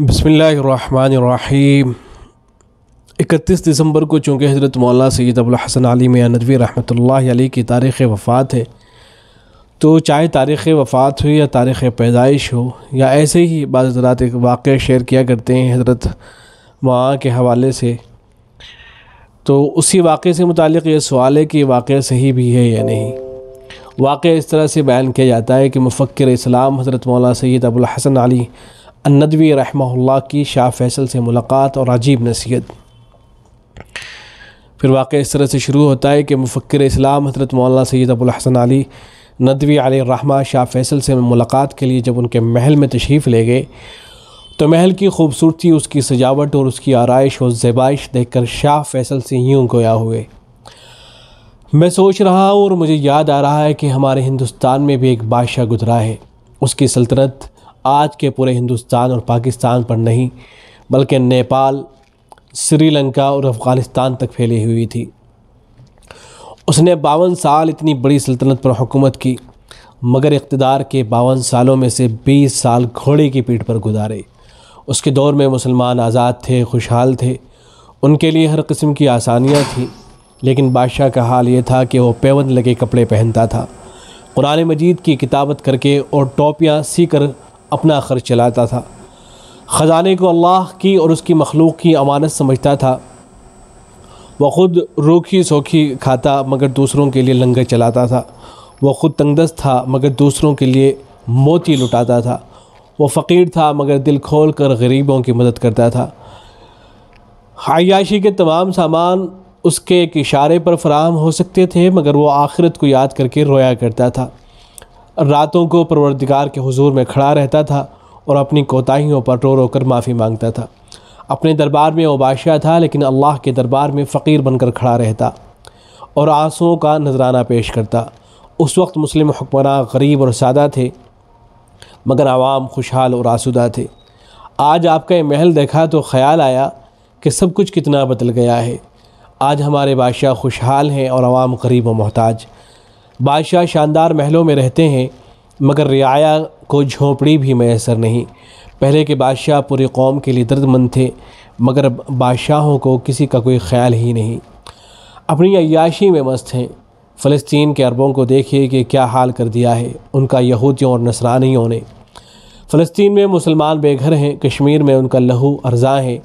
बसमीम इकतीस दिसंबर को चूँकि हज़रत मौला सैद अबुलहसन अली मियाँ नदवी रहमत अली की तारीख़ वफ़ात है तो चाहे तारीख़ वफ़ात हो या तारीख़ पैदाइश हो या ऐसे ही बाज़रात एक वाक़ शेयर किया करते हैं हज़रत माँ के हवाले से तो उसी वाक़े से मुतक ये सवाल है कि वाक़ सही भी है या नहीं वाक़ इस तरह से बयान किया जाता है कि मुफ़र इस्लाम हज़रत मौला सैद अबुलहसन अली नदवी रहमल्ला की शाह फैसल से मुलाकात और अजीब नसीहत फिर वाक़ इस तरह से शुरू होता है कि मुफक्र इस्लाम हजरत मौलाना सैद अबुलहसन अली नदवी आल रहमा शाह फैसल से मुलाकात के लिए जब उनके महल में तशरीफ़ ले गए तो महल की खूबसूरती उसकी सजावट और उसकी आरइश और ज़ेबाइश देख कर शाह फैसल से यूँ गोया हुए मैं सोच रहा हूँ और मुझे याद आ रहा है कि हमारे हिंदुस्तान में भी एक बादशाह गुजरा है उसकी सल्तनत आज के पूरे हिंदुस्तान और पाकिस्तान पर नहीं बल्कि नेपाल श्रीलंका और अफ़गानिस्तान तक फैली हुई थी उसने बावन साल इतनी बड़ी सल्तनत पर हुकूमत की मगर इकतदार के बावन सालों में से बीस साल घोड़े की पीठ पर गुजारे उसके दौर में मुसलमान आज़ाद थे खुशहाल थे उनके लिए हर किस्म की आसानियाँ थीं लेकिन बादशाह का हाल ये था कि वो पैवंद लगे कपड़े पहनता था कुरान मजीद की किताबत करके और टोपियाँ सी कर अपना खर्च चलाता था ख़जाने को अल्लाह की और उसकी मखलूक की अमानत समझता था वह ख़ुद रूखी सोखी खाता मगर दूसरों के लिए लंगर चलाता था वह ख़ुद तंगदस्त था मगर दूसरों के लिए मोती लुटाता था वह फ़कीर था मगर दिल खोल कर गरीबों की मदद करता था आयाशी के तमाम सामान उसके एक इशारे पर फराहम हो सकते थे मगर वो आखिरत को याद करके रोया करता था रातों को परवरदिगार के हुजूर में खड़ा रहता था और अपनी कोताहियों पर रो रो कर माफ़ी मांगता था अपने दरबार में वो बादशाह था लेकिन अल्लाह के दरबार में फ़कीर बनकर खड़ा रहता और आंसुओं का नजराना पेश करता उस वक्त मुस्लिम हुक्मरान गरीब और सादा थे मगर आवाम खुशहाल और आसुदा थे आज आपका ये महल देखा तो ख्याल आया कि सब कुछ कितना बदल गया है आज हमारे बादशाह खुशहाल हैं और आवाम गरीब व मोहताज बादशाह शानदार महलों में रहते हैं मगर रियाया को झोंपड़ी भी मैसर नहीं पहले के बादशाह पूरी कौम के लिए दर्दमंद थे मगर बादशाहों को किसी का कोई ख्याल ही नहीं अपनी अयाशी में मस्त हैं फ़लस्तीन के अरबों को देखिए कि क्या हाल कर दिया है उनका यहूदियों और नसरानियों ने फ़लस्तीन में मुसलमान बेघर हैं कश्मीर में उनका लहू अर्जा है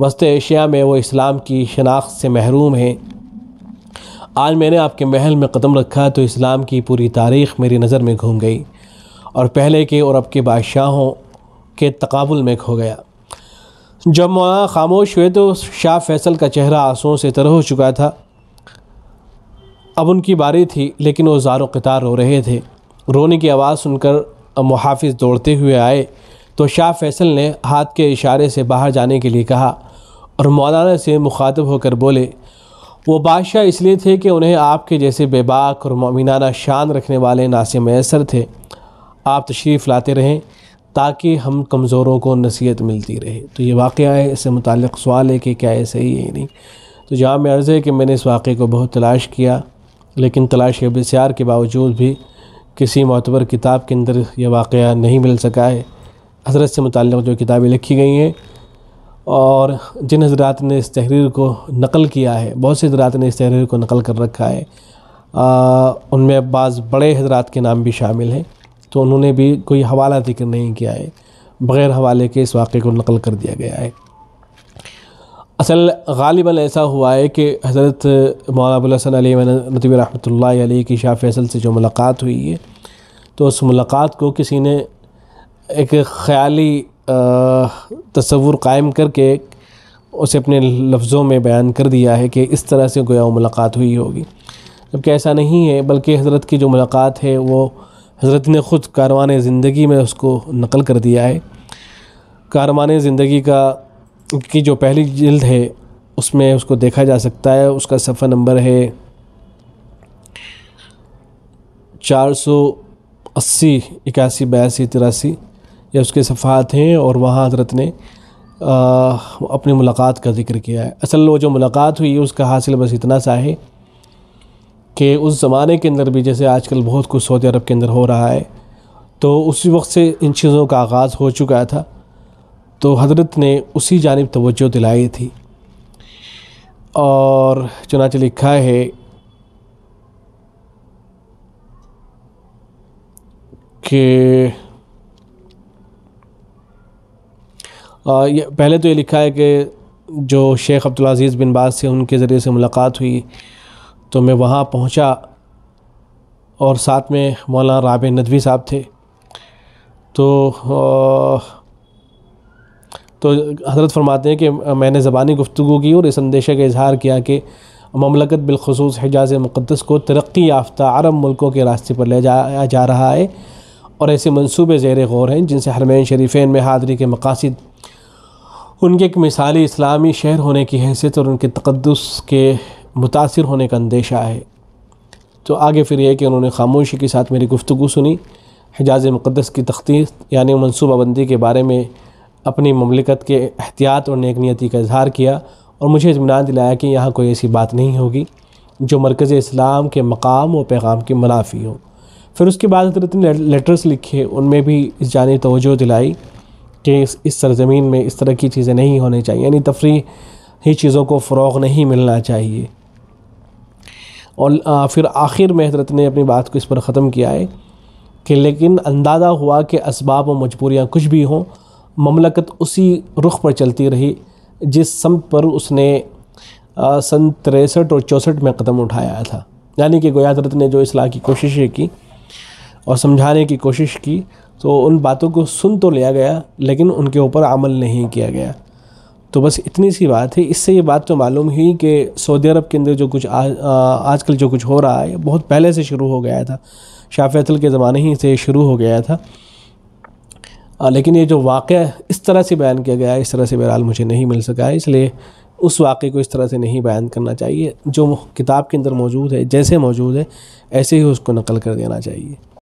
वस्त एशिया में वो इस्लाम की शनाख्त से महरूम हैं आज मैंने आपके महल में कदम रखा तो इस्लाम की पूरी तारीख मेरी नज़र में घूम गई और पहले के और अब के बादशाहों के तकाबुल में खो गया जब मौलाना खामोश हुए तो शाह फैसल का चेहरा आंसुओं से तर हो चुका था अब उनकी बारी थी लेकिन वो जारो कतार रो रहे थे रोने की आवाज़ सुनकर मुहाफ़ दौड़ते हुए आए तो शाह फैसल ने हाथ के इशारे से बाहर जाने के लिए कहा और मौलाना से मुखातब होकर बोले वो बादशाह इसलिए थे कि उन्हें आपके जैसे बेबाक और ममिनाना शान रखने वाले नासे मैसर थे आप तशरीफ़ लाते रहें ताकि हम कमज़ोरों को नसीहत मिलती रहे तो ये वाक़ है इससे मुतल सवाल है कि क्या है सही है नहीं तो जहाँ मैं अर्ज़ है कि मैंने इस वाक़े को बहुत तलाश किया लेकिन तलाश बसार के बावजूद भी किसी मतबर किताब के अंदर यह वाक़ नहीं मिल सका है हजरत से मुतल जो किताबें लिखी गई हैं और जिन हजरात ने इस तहरीर को नकल किया है बहुत से हजरात ने इस तहरीर को नकल कर रखा है आ, उनमें बाज़ बड़े हजरात के नाम भी शामिल हैं तो उन्होंने भी कोई हवाला जिक्र नहीं किया है बग़ैर हवाले के इस वाक़े को नकल कर दिया गया है असल गालिबा ऐसा हुआ है कि हज़रत अली नतबी रहमत की शाह फैसल से जो मुलाकात हुई है तो उस मुलाकात को किसी ने एक ख़्याली तस्वुर कायम करके उसे अपने लफ्ज़ों में बयान कर दिया है कि इस तरह से गोया मुलाकात हुई होगी जबकि ऐसा नहीं है बल्कि हज़रत की जो मुलाकात है वो हज़रत ने ख़ुद कारवान ज़िंदगी में उसको नकल कर दिया है कारवान ज़िंदगी का की जो पहली जल्द है उसमें उसको देखा जा सकता है उसका सफ़र नंबर है चार सौ अस्सी इक्यासी बयासी तिरासी या उसके सफ़ात हैं और वहाँ हजरत ने अपनी मुलाकात का जिक्र किया है असल वो जो मुलाकात हुई उसका हासिल बस इतना सा है कि उस ज़माने के अंदर भी जैसे आजकल बहुत कुछ सऊदी अरब के अंदर हो रहा है तो उसी वक्त से इन चीज़ों का आगाज़ हो चुका था तो हजरत ने उसी जानब तोज्जो दिलाई थी और चुनाच लिखा है कि ये पहले तो ये लिखा है कि जो शेख अज़ीज़ बिन बाज से उनके ज़रिए से मुलाकात हुई तो मैं वहाँ पहुँचा और साथ में मौलाना राब नदवी साहब थे तो तो हजरत फरमाते हैं कि मैंने ज़बानी गुफ्तु की और इस अंदेशे का इजहार किया कि ममलकत बिलखसूस हिजाज मुक़दस को तरक्की याफ्ता अरब मुल्कों के रास्ते पर ले जाया जा रहा है और ऐसे मनसूबे ज़ेर गौर हैं जिनसे हरमैन शरीफे में हादरी के मकासद उनके एक मिसाली इस्लामी शहर होने की हैसियत और उनके तकदस के मुतासर होने का अंदेशा है तो आगे फिर यह कि उन्होंने खामोशी के साथ मेरी गुफ्तु सुनी हिजाज मुक़दस की तख्तीस यानी मनसूबाबंदी के बारे में अपनी ममलिकत के एहतियात और नेकनीति का इजहार किया और मुझे इतमान दिलाया कि यहाँ कोई ऐसी बात नहीं होगी जो मरकज़ इस्लाम के मकाम व पैगाम की मुनाफी हो फिर उसके बाद हजरत ने लेटर्स लिखे उनमें भी इस जानी तोजो दिलाई कि इस, इस सरज़मीन में इस तरह की चीज़ें नहीं होनी चाहिए यानी तफरी ही चीज़ों को फ़रोग नहीं मिलना चाहिए और फिर आखिर में हजरत ने अपनी बात को इस पर ख़त्म किया है कि लेकिन अंदाज़ा हुआ कि इसबाब व मजबूरियाँ कुछ भी हों ममलकत उसी रुख पर चलती रही जिस समत पर उसने सन तिरसठ और चौंसठ में कदम उठाया था यानी कि गोयादरत ने जो इसलाह की कोशिशें की और समझाने की कोशिश की तो उन बातों को सुन तो लिया गया लेकिन उनके ऊपर अमल नहीं किया गया तो बस इतनी सी बात है इससे ये बात तो मालूम हुई कि सऊदी अरब के अंदर जो कुछ आजकल जो कुछ हो रहा है बहुत पहले से शुरू हो गया था शाफियतल के ज़माने ही से शुरू हो गया था आ, लेकिन ये जो वाक़ इस तरह से बयान किया गया इस तरह से बहरहाल मुझे नहीं मिल सका है इसलिए उस वाक़े को इस तरह से नहीं बयान करना चाहिए जो किताब के अंदर मौजूद है जैसे मौजूद है ऐसे ही उसको नकल कर देना चाहिए